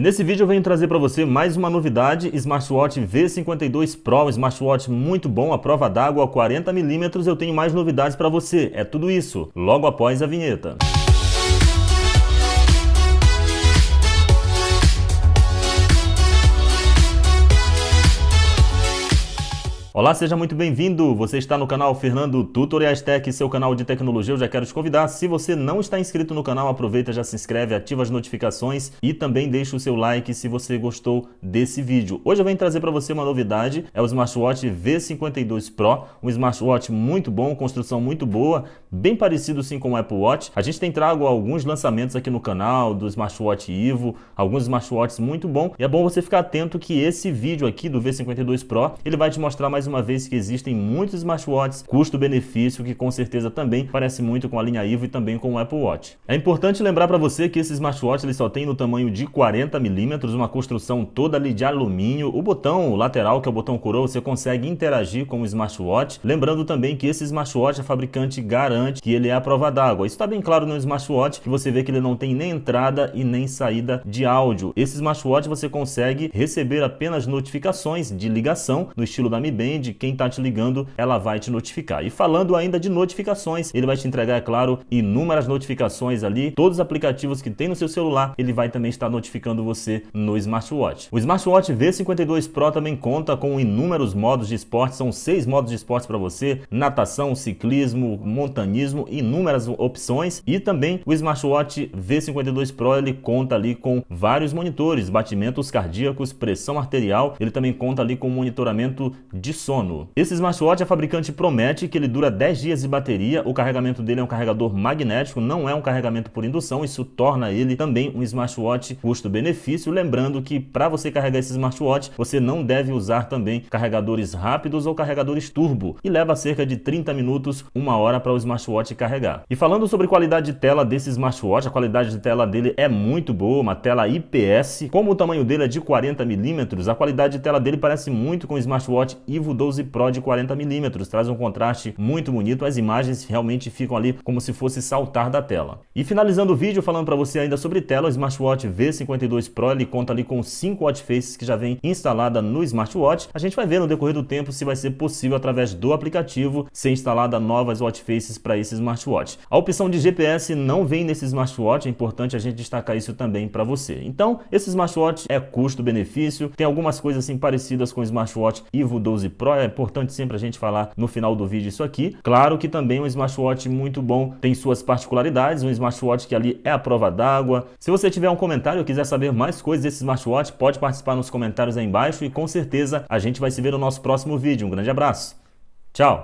E nesse vídeo eu venho trazer para você mais uma novidade, smartwatch V52 Pro, um smartwatch muito bom, a prova d'água, 40mm, eu tenho mais novidades para você. É tudo isso, logo após a vinheta. Música Olá, seja muito bem-vindo! Você está no canal Fernando Tutoriais Tech, seu canal de tecnologia. Eu já quero te convidar. Se você não está inscrito no canal, aproveita, já se inscreve, ativa as notificações e também deixa o seu like se você gostou desse vídeo. Hoje eu venho trazer para você uma novidade, é o smartwatch V52 Pro, um smartwatch muito bom, construção muito boa, bem parecido sim com o Apple Watch. A gente tem trago alguns lançamentos aqui no canal do smartwatch Ivo, alguns smartwatches muito bom. E é bom você ficar atento que esse vídeo aqui do V52 Pro, ele vai te mostrar mais uma vez que existem muitos smartwatches custo-benefício que com certeza também parece muito com a linha Ivo e também com o Apple Watch. É importante lembrar para você que esse smartwatch ele só tem no tamanho de 40 milímetros, uma construção toda ali de alumínio. O botão lateral, que é o botão coroa, você consegue interagir com o smartwatch. Lembrando também que esse smartwatch a fabricante garante que ele é à prova d'água. Isso está bem claro no smartwatch que você vê que ele não tem nem entrada e nem saída de áudio. Esse smartwatch você consegue receber apenas notificações de ligação no estilo da Mi Band de quem está te ligando, ela vai te notificar. E falando ainda de notificações, ele vai te entregar, é claro, inúmeras notificações ali, todos os aplicativos que tem no seu celular, ele vai também estar notificando você no smartwatch. O smartwatch V52 Pro também conta com inúmeros modos de esporte, são seis modos de esporte para você: natação, ciclismo, montanismo, inúmeras opções. E também o smartwatch V52 Pro ele conta ali com vários monitores, batimentos cardíacos, pressão arterial. Ele também conta ali com monitoramento de sono. Esse smartwatch a fabricante promete que ele dura 10 dias de bateria, o carregamento dele é um carregador magnético, não é um carregamento por indução, isso torna ele também um smartwatch custo-benefício, lembrando que para você carregar esse smartwatch, você não deve usar também carregadores rápidos ou carregadores turbo, e leva cerca de 30 minutos, uma hora para o smartwatch carregar. E falando sobre qualidade de tela desse smartwatch, a qualidade de tela dele é muito boa, uma tela IPS, como o tamanho dele é de 40 milímetros, a qualidade de tela dele parece muito com o smartwatch Ivo Vivo 12 Pro de 40mm, traz um contraste muito bonito, as imagens realmente ficam ali como se fosse saltar da tela. E finalizando o vídeo falando para você ainda sobre tela, o smartwatch V52 Pro ele conta ali com 5 watch faces que já vem instalada no smartwatch. A gente vai ver no decorrer do tempo se vai ser possível através do aplicativo ser instalada novas watch faces para esse smartwatch. A opção de GPS não vem nesse smartwatch, é importante a gente destacar isso também para você. Então, esse smartwatch é custo-benefício, tem algumas coisas assim parecidas com o smartwatch Ivo 12 Pro. É importante sempre a gente falar no final do vídeo isso aqui. Claro que também um smartwatch muito bom tem suas particularidades, um smartwatch que ali é a prova d'água. Se você tiver um comentário ou quiser saber mais coisas desse smartwatch, pode participar nos comentários aí embaixo e com certeza a gente vai se ver no nosso próximo vídeo. Um grande abraço. Tchau.